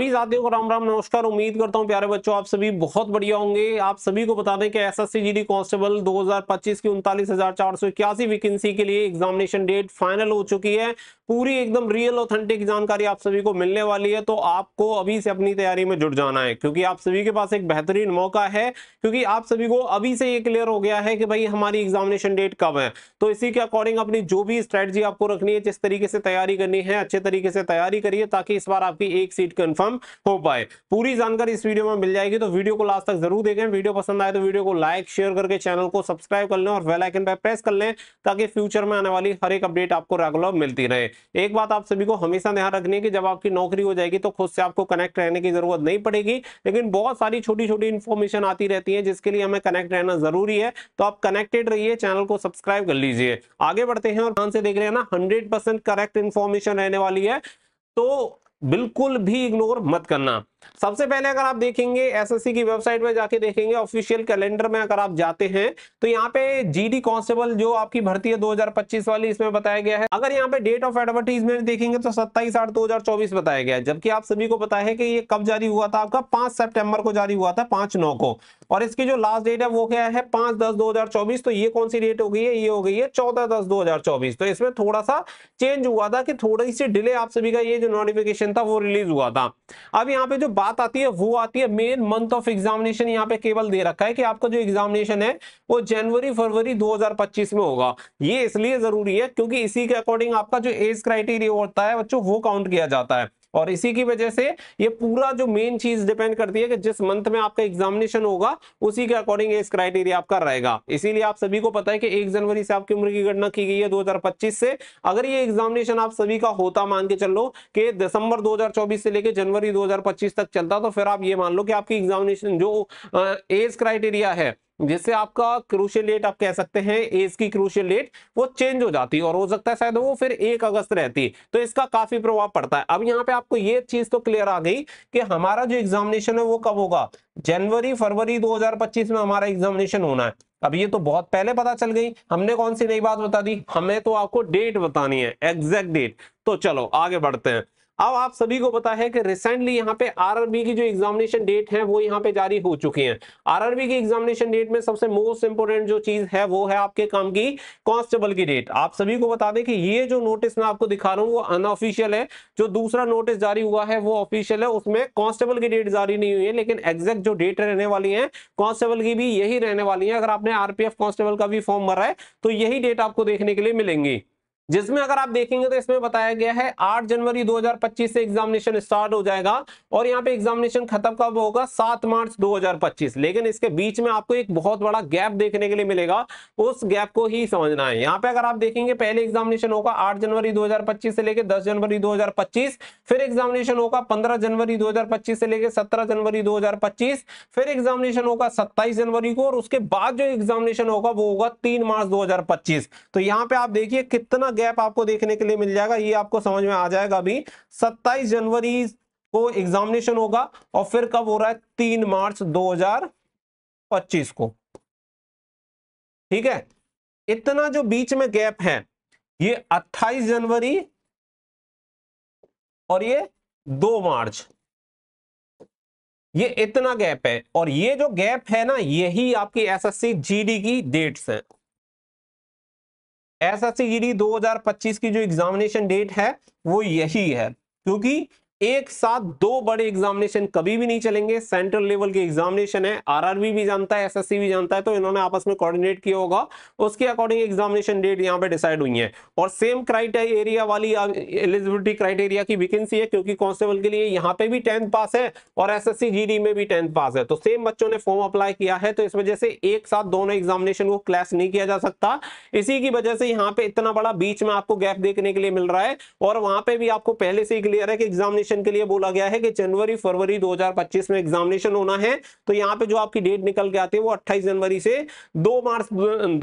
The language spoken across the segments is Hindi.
सभी साथियों को राम राम नमस्कार उम्मीद करता हूं प्यारे बच्चों आप सभी बहुत बढ़िया होंगे आप सभी को बता दें कि एसएससी जीडी कांस्टेबल 2025 की उनतालीस वैकेंसी के लिए एग्जामिनेशन डेट फाइनल हो चुकी है पूरी एकदम रियल ऑथेंटिक जानकारी आप सभी को मिलने वाली है तो आपको अभी से अपनी तैयारी में जुट जाना है क्योंकि आप सभी के पास एक बेहतरीन मौका है क्योंकि आप सभी को अभी से ये क्लियर हो गया है कि भाई हमारी एग्जामिनेशन डेट कब है तो इसी के अकॉर्डिंग अपनी जो भी स्ट्रेटजी आपको रखनी है जिस तरीके से तैयारी करनी है अच्छे तरीके से तैयारी करिए ताकि इस बार आपकी एक सीट कन्फर्म काम हो पाए पूरी जानकारी इस वीडियो में मिल जाएगी तो वीडियो को लास्ट तक जरूर देखें वीडियो पसंद आए तो वीडियो को लाइक शेयर करके चैनल को सब्सक्राइब कर लें और वेलाइकन पर प्रेस कर लें ताकि फ्यूचर में आने वाली हर एक अपडेट आपको रेगुलर मिलती रहे एक बात आप सभी को हमेशा ध्यान रखनी है कि जब आपकी नौकरी हो जाएगी तो खुद से आपको कनेक्ट रहने की जरूरत नहीं पड़ेगी लेकिन बहुत सारी छोटी छोटी इन्फॉर्मेशन आती रहती है जिसके लिए हमें कनेक्ट रहना जरूरी है तो आप कनेक्टेड रहिए चैनल को सब्सक्राइब कर लीजिए आगे बढ़ते हैं और ध्यान से देख रहे हैं ना हंड्रेड करेक्ट इन्फॉर्मेशन रहने वाली है तो बिल्कुल भी इग्नोर मत करना सबसे पहले अगर आप देखेंगे एसएससी की वेबसाइट पर जाके देखेंगे ऑफिशियल कैलेंडर में अगर आप जाते हैं तो यहाँ पे जीडी कांस्टेबल जो आपकी भर्ती है 2025 वाली इसमें बताया गया है अगर यहाँ पे डेट ऑफ एडवर्टीजमेंट देखेंगे तो 27 आठ 2024 बताया गया है जबकि आप सभी को पता है कि ये कब जारी हुआ था आपका पांच सेप्टेम्बर को जारी हुआ था पांच नौ को और इसकी जो लास्ट डेट है वो क्या है पांच दस दो तो ये कौन सी डेट हो गई है ये हो गई है चौदह दस दो तो इसमें थोड़ा सा चेंज हुआ था कि थोड़ी सी डिले आप सभी का ये जो नोटिफिकेशन था वो रिलीज हुआ था अब यहाँ पे जो बात आती है वो आती है मेन मंथ ऑफ एग्जामिनेशन यहाँ पे केवल दे रखा है कि आपका जो एग्जामिनेशन है वो जनवरी फरवरी 2025 में होगा ये इसलिए जरूरी है क्योंकि इसी के अकॉर्डिंग आपका जो एज क्राइटेरिया होता है बच्चों वो काउंट किया जाता है और इसी की वजह से ये पूरा जो मेन चीज डिपेंड करती है कि जिस मंथ में आपका एग्जामिनेशन होगा उसी के अकॉर्डिंग इस क्राइटेरिया आपका रहेगा इसीलिए आप सभी को पता है कि एक जनवरी से आपकी उम्र की गणना की गई है 2025 से अगर ये एग्जामिनेशन आप सभी का होता मान के चल लो कि दिसंबर 2024 से लेकर जनवरी दो तक चलता तो फिर आप ये मान लो कि आपकी एग्जामिनेशन जो एज क्राइटेरिया है जिससे आपका क्रूशियल डेट आप कह सकते हैं एज की क्रूशियल डेट वो चेंज हो जाती है और हो सकता है शायद वो फिर एक अगस्त रहती है तो इसका काफी प्रभाव पड़ता है अब यहाँ पे आपको ये चीज तो क्लियर आ गई कि हमारा जो एग्जामिनेशन है वो कब होगा जनवरी फरवरी 2025 में हमारा एग्जामिनेशन होना है अब ये तो बहुत पहले पता चल गई हमने कौन सी नई बात बता दी हमें तो आपको डेट बतानी है एग्जैक्ट डेट तो चलो आगे बढ़ते हैं अब आप सभी को पता है कि रिसेंटली यहाँ पे आरआरबी की जो एग्जामिनेशन डेट है वो यहाँ पे जारी हो चुकी है आरआरबी की एग्जामिनेशन डेट में सबसे मोस्ट इंपोर्टेंट जो चीज है वो है आपके काम की कांस्टेबल की डेट आप सभी को बता दें कि ये जो नोटिस मैं आपको दिखा रहा हूँ वो अनऑफिशियल है जो दूसरा नोटिस जारी हुआ है वो ऑफिशियल है उसमें कांस्टेबल की डेट जारी नहीं हुई है लेकिन एग्जैक्ट जो डेट रहने वाली है कांस्टेबल की भी यही रहने वाली है अगर आपने आरपीएफ कांस्टेबल का भी फॉर्म भरा है तो यही डेट आपको देखने के लिए मिलेंगी जिसमें अगर आप देखेंगे तो इसमें बताया गया है 8 जनवरी 2025 से एग्जामिनेशन स्टार्ट हो जाएगा और यहाँ पे एग्जामिनेशन खत्म कब होगा 7 मार्च 2025 लेकिन इसके बीच में आपको एक बहुत बड़ा गैप देखने के लिए मिलेगा उस गैप को ही समझना है यहाँ पे अगर आप देखेंगे पहले एग्जामिनेशन होगा आठ जनवरी दो से लेकर दस जनवरी दो फिर एग्जामिनेशन होगा पंद्रह जनवरी दो से लेकर सत्रह जनवरी दो फिर एग्जामिनेशन होगा सत्ताईस जनवरी को और उसके बाद जो एग्जामिनेशन होगा वो होगा तीन मार्च दो तो यहाँ पे आप देखिए कितना गैप आपको देखने के लिए मिल जाएगा ये आपको समझ में आ जाएगा अभी सत्ताईस जनवरी को एग्जामिनेशन होगा और फिर कब हो रहा है तीन मार्च 2025 को ठीक है इतना जो बीच में गैप है ये 28 जनवरी और ये 2 मार्च ये इतना गैप है और ये जो गैप है ना यही आपकी एसएससी जीडी की डेट्स है एस एस 2025 की जो एग्जामिनेशन डेट है वो यही है क्योंकि एक साथ दो बड़े एग्जामिनेशन कभी भी नहीं चलेंगे सेंट्रल लेवल के एग्जामिनेशन है आरआरबी भी जानता है एसएससी भी जानता है तो इन्होंने आपस में कोऑर्डिनेट किया होगा उसके अकॉर्डिंग एग्जामिनेशन डेट यहां पे डिसाइड हुई है और सेम क्राइटेरिया वाली एलिजिबिलिटी क्राइटेरिया की वैकेंसी है क्योंकि कांस्टेबल के लिए यहाँ पे भी टेंथ पास है और एस एस में भी टेंथ पास है तो सेम बच्चों ने फॉर्म अप्लाई किया है तो इस वजह से एक साथ दोनों एग्जामिनेशन को क्लैश नहीं किया जा सकता इसी की वजह से यहाँ पे इतना बड़ा बीच में आपको गैप देखने के लिए मिल रहा है और वहां पे भी आपको पहले से ही क्लियर है कि एग्जामिनेशन एग्जामिनेशन के लिए बोला गया है कि जनवरी फरवरी 2025 में एग्जामिनेशन होना है तो यहाँ पे जो आपकी डेट निकल के आती है वो 28 जनवरी से 2 मार्च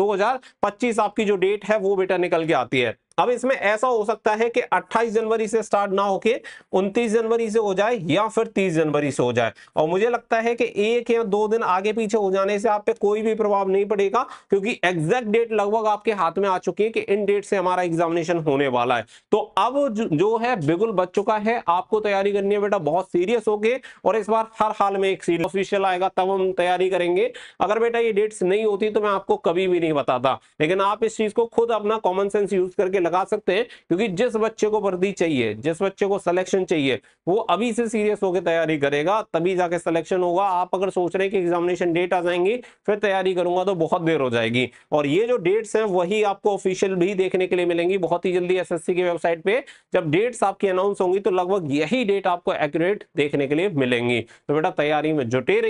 2025 आपकी जो डेट है वो बेटा निकल के आती है अब इसमें ऐसा हो सकता है कि 28 जनवरी से स्टार्ट ना होके 29 जनवरी से हो जाए या फिर 30 जनवरी से हो जाए और मुझे लगता है कि एक या दो दिन आगे पीछे हो जाने से आप पे कोई भी प्रभाव नहीं पड़ेगा क्योंकि एग्जैक्ट डेट लगभग आपके हाथ में आ चुकी है कि इन डेट से हमारा एग्जामिनेशन होने वाला है तो अब जो है बिगुल बच चुका है आपको तैयारी करनी है बेटा बहुत सीरियस होके और इस बार हर हाल में एक सीट ऑफिशियल आएगा तब हम तैयारी करेंगे अगर बेटा ये डेट्स नहीं होती तो मैं आपको कभी भी नहीं बताता लेकिन आप इस चीज को खुद अपना कॉमन सेंस यूज करके लगा सकते हैं क्योंकि जिस बच्चे को वर्दी चाहिए जिस बच्चे को सिलेक्शन चाहिए वो अभी से सीरियस होकर तैयारी करेगा तभी जाके सिलेक्शन होगा आप अगर सोच रहे हैं कि एग्जामिनेशन डेट आ जाएंगी फिर तैयारी करूंगा तो बहुत देर हो जाएगी और ये जो डेट्स हैं वही आपको ऑफिशियल भी देखने के लिए मिलेंगी बहुत ही जल्दी एस की वेबसाइट पर जब डेट्स आपकी अनाउंस होंगी तो लगभग यही डेट आपको एक्यूरेट देखने के लिए मिलेंगी तो बेटा तैयारी में जुटे